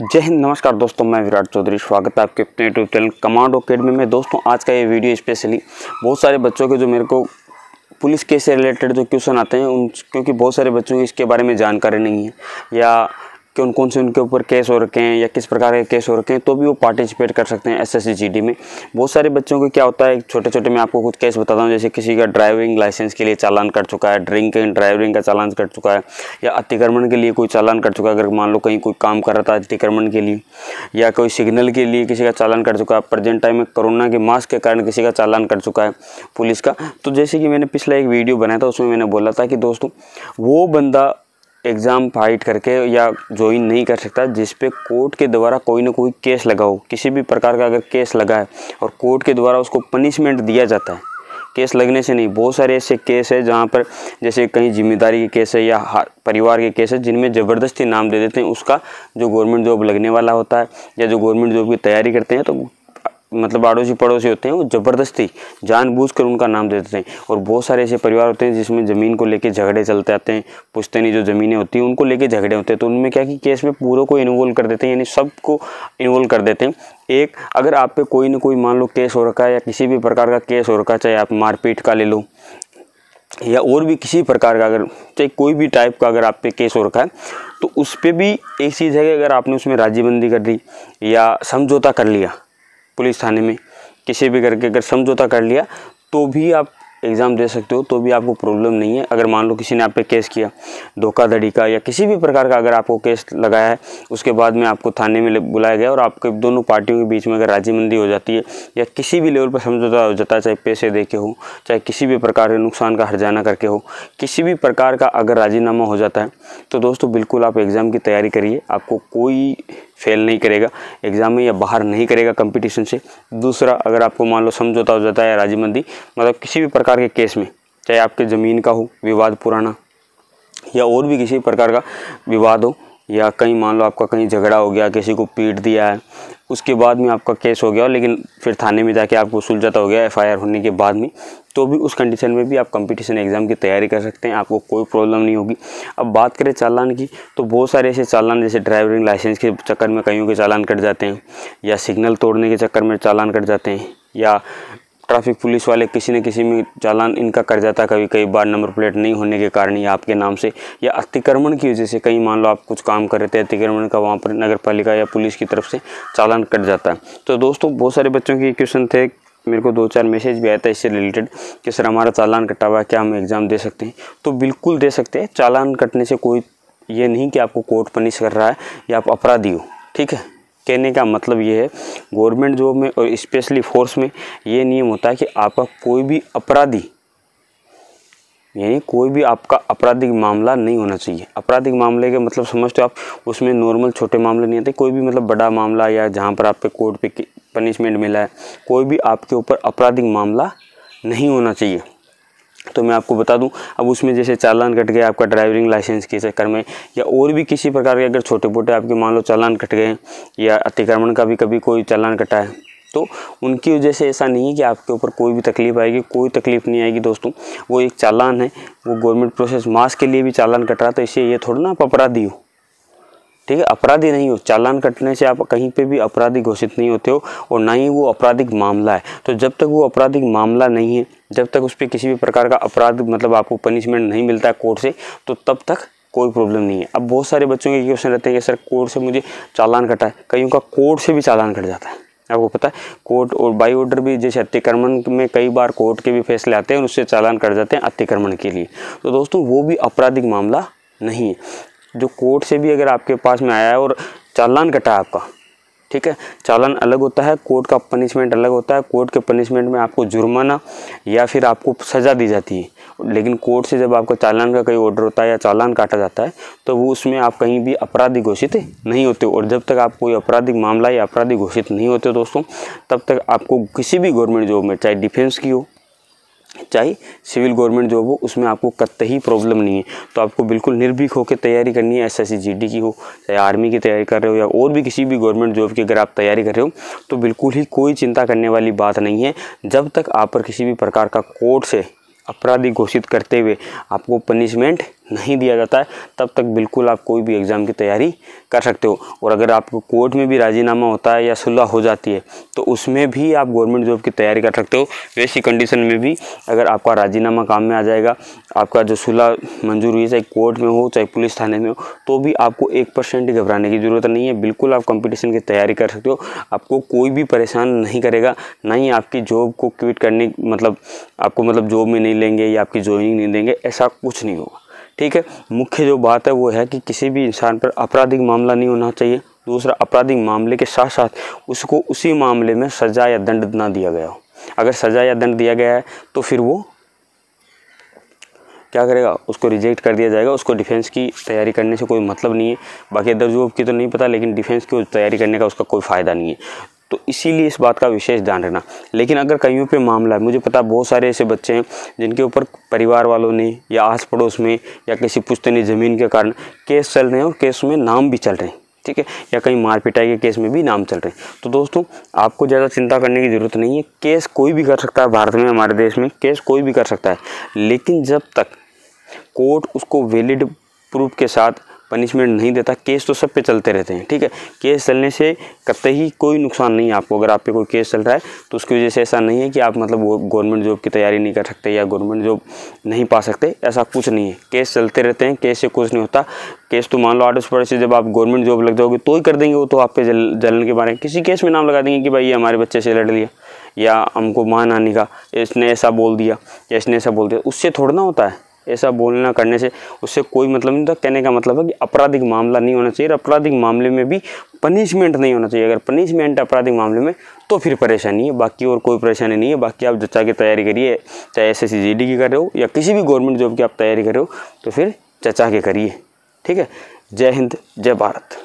जय हिंद नमस्कार दोस्तों मैं विराट चौधरी स्वागत है आपके अपने यूट्यूब चैनल कमांडो अकेडमी में दोस्तों आज का ये वीडियो स्पेशली बहुत सारे बच्चों के जो मेरे को पुलिस केस से रिलेटेड जो क्वेश्चन आते हैं उन क्योंकि बहुत सारे बच्चों की इसके बारे में जानकारी नहीं है या कि उन कौन से उनके ऊपर केस हो रखे हैं या किस प्रकार के केस हो रखे हैं तो भी वो पार्टिसिपेट कर सकते हैं एस एस में बहुत सारे बच्चों को क्या होता है छोटे छोटे मैं आपको कुछ केस बताता हूँ जैसे किसी का ड्राइविंग लाइसेंस के लिए चालान कट चुका है ड्रिंक एंड ड्राइविंग का चालान कट चुका है या अतिक्रमण के लिए कोई चालान कट चुका है अगर मान लो कहीं कोई काम कर रहा था अतिक्रमण के लिए या कोई सिग्नल के लिए किसी का चालान कट चुका है प्रेजेंट टाइम में कोरोना के मास्क के कारण किसी का चालान कट चुका है पुलिस का तो जैसे कि मैंने पिछला एक वीडियो बनाया था उसमें मैंने बोला था कि दोस्तों वो बंदा एग्ज़ाम फाइट करके या ज्वाइन नहीं कर सकता जिस पे कोर्ट के द्वारा कोई ना कोई केस लगा हो किसी भी प्रकार का अगर केस लगा है और कोर्ट के द्वारा उसको पनिशमेंट दिया जाता है केस लगने से नहीं बहुत सारे ऐसे केस है जहाँ पर जैसे कहीं जिम्मेदारी के केस है या परिवार के केस है जिनमें ज़बरदस्ती नाम दे देते हैं उसका जो गवर्नमेंट जॉब लगने वाला होता है या जो गवर्नमेंट जॉब की तैयारी करते हैं तो मतलब आड़ोसी पड़ोसी होते हैं वो ज़बरदस्ती जानबूझकर उनका नाम दे देते हैं और बहुत सारे ऐसे परिवार होते हैं जिसमें ज़मीन को लेके झगड़े चलते आते हैं पुश्तनी जो ज़मीनें होती हैं उनको लेके झगड़े होते हैं तो उनमें क्या कि केस में पूरे को इन्वॉल्व कर देते हैं यानी सबको इन्वॉल्व कर देते हैं एक अगर आप पे कोई ना कोई मान लो केस हो रखा है या किसी भी प्रकार का केस हो रखा है चाहे आप मारपीट का ले लो या और भी किसी प्रकार का अगर चाहे कोई भी टाइप का अगर आप पे केस हो रखा है तो उस पर भी एक चीज़ है कि अगर आपने उसमें राजीबंदी कर दी या समझौता कर लिया पुलिस थाने में किसी भी करके अगर समझौता कर लिया तो भी आप एग्ज़ाम दे सकते हो तो भी आपको प्रॉब्लम नहीं है अगर मान लो किसी ने आप पे केस किया धोखाधड़ी का या किसी भी प्रकार का अगर आपको केस लगाया है उसके बाद में आपको थाने में बुलाया गया और आपके दोनों पार्टियों के बीच में अगर राजीमंदी हो जाती है या किसी भी लेवल पर समझौता हो जाता है चाहे पैसे दे के हो चाहे किसी भी प्रकार के नुकसान का हरजाना करके हो किसी भी प्रकार का अगर राजीनामा हो जाता है तो दोस्तों बिल्कुल आप एग्ज़ाम की तैयारी करिए आपको कोई फेल नहीं करेगा एग्ज़ाम में या बाहर नहीं करेगा कंपटीशन से दूसरा अगर आपको मान लो समझौता हो जाता है या राजीमंदी मतलब किसी भी प्रकार के केस में चाहे आपके ज़मीन का हो विवाद पुराना या और भी किसी प्रकार का विवाद हो या कहीं मान लो आपका कहीं झगड़ा हो गया किसी को पीट दिया है उसके बाद में आपका केस हो गया लेकिन फिर थाने में जाके आपको सुलझाता हो गया एफआईआर होने के बाद में तो भी उस कंडीशन में भी आप कंपटीशन एग्ज़ाम की तैयारी कर सकते हैं आपको कोई प्रॉब्लम नहीं होगी अब बात करें चालान की तो बहुत सारे ऐसे चालान जैसे ड्राइविंग लाइसेंस के चक्कर में कहीं के चालान कट जाते हैं या सिग्नल तोड़ने के चक्कर में चालान कट जाते हैं या ट्रैफिक पुलिस वाले किसी न किसी में चालान इनका कर जाता कभी कई बार नंबर प्लेट नहीं होने के कारण या आपके नाम से या अतिक्रमण की वजह से कहीं मान लो आप कुछ काम कर रहे थे अतिक्रमण का वहाँ पर नगर पालिका या पुलिस की तरफ से चालान कट जाता है तो दोस्तों बहुत सारे बच्चों के क्वेश्चन थे मेरे को दो चार मैसेज भी आया था इससे रिलेटेड कि सर हमारा चालान कटा हुआ है क्या हम एग्ज़ाम दे सकते हैं तो बिल्कुल दे सकते हैं चालान कटने से कोई ये नहीं कि आपको कोर्ट पनिश कर रहा है या आप अपराधी हो ठीक है कहने का मतलब ये है गवर्नमेंट जॉब में और स्पेशली फोर्स में ये नियम होता है कि आपका कोई भी अपराधी यानी कोई भी आपका आपराधिक मामला नहीं होना चाहिए आपराधिक मामले के मतलब समझते हो आप उसमें नॉर्मल छोटे मामले नहीं आते कोई भी मतलब बड़ा मामला या जहाँ पर आपके कोर्ट पे पनिशमेंट मिला है कोई भी आपके ऊपर आपराधिक मामला नहीं होना चाहिए तो मैं आपको बता दूं अब उसमें जैसे चालान कट गया आपका ड्राइविंग लाइसेंस के चक्कर में या और भी किसी प्रकार के अगर छोटे मोटे आपके मान लो चालान कट गए या अतिक्रमण का भी कभी कोई चालान कटा है तो उनकी वजह से ऐसा नहीं है कि आपके ऊपर कोई भी तकलीफ़ आएगी कोई तकलीफ़ नहीं आएगी दोस्तों वो एक चालान है वो गवर्नमेंट प्रोसेस मास के लिए भी चालान कट रहा तो इसलिए ये थोड़ा ना आप अपराधी हो ठीक है अपराधी नहीं हो चालान कटने से आप कहीं पे भी अपराधी घोषित नहीं होते हो और ना ही वो आपराधिक मामला है तो जब तक वो आपराधिक मामला नहीं है जब तक उस पर किसी भी प्रकार का अपराध मतलब आपको पनिशमेंट नहीं मिलता है कोर्ट से तो तब तक कोई प्रॉब्लम नहीं है अब बहुत सारे बच्चों के क्वेश्चन रहते हैं कि सर कोर्ट से मुझे चालान कटा है कईयों का कोर्ट से भी चालान कट जाता है आपको पता है कोर्ट और बाई ऑर्डर भी जैसे अतिक्रमण में कई बार कोर्ट के भी फैसले आते हैं और उससे चालान कट जाते हैं अतिक्रमण के लिए तो दोस्तों वो भी आपराधिक मामला नहीं है जो कोर्ट से भी अगर आपके पास में आया है और चालान कटा है आपका ठीक है चालान अलग होता है कोर्ट का पनिशमेंट अलग होता है कोर्ट के पनिशमेंट में आपको जुर्माना या फिर आपको सज़ा दी जाती है लेकिन कोर्ट से जब आपका चालान का कोई ऑर्डर होता है या चालान काटा जाता है तो वो उसमें आप कहीं भी अपराधी घोषित नहीं होते और जब तक आप कोई आपराधिक मामला या अपराधी घोषित नहीं होते दोस्तों तब तक आपको किसी भी गवर्नमेंट जॉब में चाहे डिफेंस की हो चाहे सिविल गवर्नमेंट जॉब हो उसमें आपको कतई प्रॉब्लम नहीं है तो आपको बिल्कुल निर्भीक होकर तैयारी करनी है एस एस की हो चाहे आर्मी की तैयारी कर रहे हो या और भी किसी भी गवर्नमेंट जॉब की अगर आप तैयारी कर रहे हो तो बिल्कुल ही कोई चिंता करने वाली बात नहीं है जब तक आप पर किसी भी प्रकार का कोर्ट से अपराधी घोषित करते हुए आपको पनिशमेंट नहीं दिया जाता है तब तक बिल्कुल आप कोई भी एग्ज़ाम की तैयारी कर सकते हो और अगर आपको कोर्ट में भी राजीनामा होता है या सुलह हो जाती है तो उसमें भी आप गवर्नमेंट जॉब की तैयारी कर सकते हो वैसी कंडीशन में भी अगर आपका राजीनामा काम में आ जाएगा आपका जो सुलह मंजूर हुई चाहे कोर्ट में हो चाहे पुलिस थाने में हो तो भी आपको एक परसेंट घबराने की ज़रूरत नहीं है बिल्कुल आप कंपटीशन की तैयारी कर सकते हो आपको कोई भी परेशान नहीं करेगा ना ही आपकी जॉब को क्विट करने मतलब आपको मतलब जॉब में नहीं लेंगे या आपकी ज्वाइनिंग नहीं देंगे ऐसा कुछ नहीं होगा ठीक है मुख्य जो बात है वो है कि किसी भी इंसान पर आपराधिक मामला नहीं होना चाहिए दूसरा आपराधिक मामले के साथ साथ उसको उसी मामले में सज़ा या दंड ना दिया गया हो अगर सज़ा या दंड दिया गया है तो फिर वो क्या करेगा उसको रिजेक्ट कर दिया जाएगा उसको डिफेंस की तैयारी करने से कोई मतलब नहीं है बाकी दर्जोब की तो नहीं पता लेकिन डिफेंस की तैयारी करने का उसका कोई फ़ायदा नहीं है तो इसीलिए इस बात का विशेष ध्यान रखना लेकिन अगर कहीं पे मामला है मुझे पता बहुत सारे ऐसे बच्चे हैं जिनके ऊपर परिवार वालों ने या आस पड़ोस में या किसी पुश्तनी ज़मीन के कारण केस चल रहे हैं और केस में नाम भी चल रहे हैं ठीक है या कहीं मार पिटाई के केस में भी नाम चल रहे हैं तो दोस्तों आपको ज़्यादा चिंता करने की ज़रूरत नहीं है केस कोई भी कर सकता है भारत में हमारे देश में केस कोई भी कर सकता है लेकिन जब तक कोर्ट उसको वैलिड प्रूफ के साथ पनिशमेंट नहीं देता केस तो सब पे चलते रहते हैं ठीक है केस चलने से कतई कोई नुकसान नहीं है आपको अगर आप पे कोई केस चल रहा है तो उसकी वजह से ऐसा नहीं है कि आप मतलब वो गवर्नमेंट जॉब की तैयारी नहीं कर सकते या गवर्नमेंट जॉब नहीं पा सकते ऐसा कुछ नहीं है केस चलते रहते हैं केस से कुछ नहीं होता केस तो मान लो आठ पड़े से जब आप गवर्नमेंट जॉब लग जाओगे तो ही कर देंगे वो तो आप पे जल जलन के बारे में किसी केस में नाम लगा देंगे कि भाई ये हमारे बच्चे से लड़ लिया या हमको मां नानी का इसने ऐसा बोल दिया या इसने ऐसा बोल दिया उससे थोड़ा ना होता है ऐसा बोलना करने से उससे कोई मतलब नहीं था कहने का मतलब है कि आपराधिक मामला नहीं होना चाहिए और आपराधिक मामले में भी पनिशमेंट नहीं होना चाहिए अगर पनिशमेंट आपराधिक मामले में तो फिर परेशानी है बाकी और कोई परेशानी नहीं है बाकी आप जचा की तैयारी करिए चाहे एस एस की कर रहे हो या किसी भी गवर्नमेंट जॉब की आप तैयारी कर रहे हो तो फिर चचा के करिए ठीक है जय हिंद जय भारत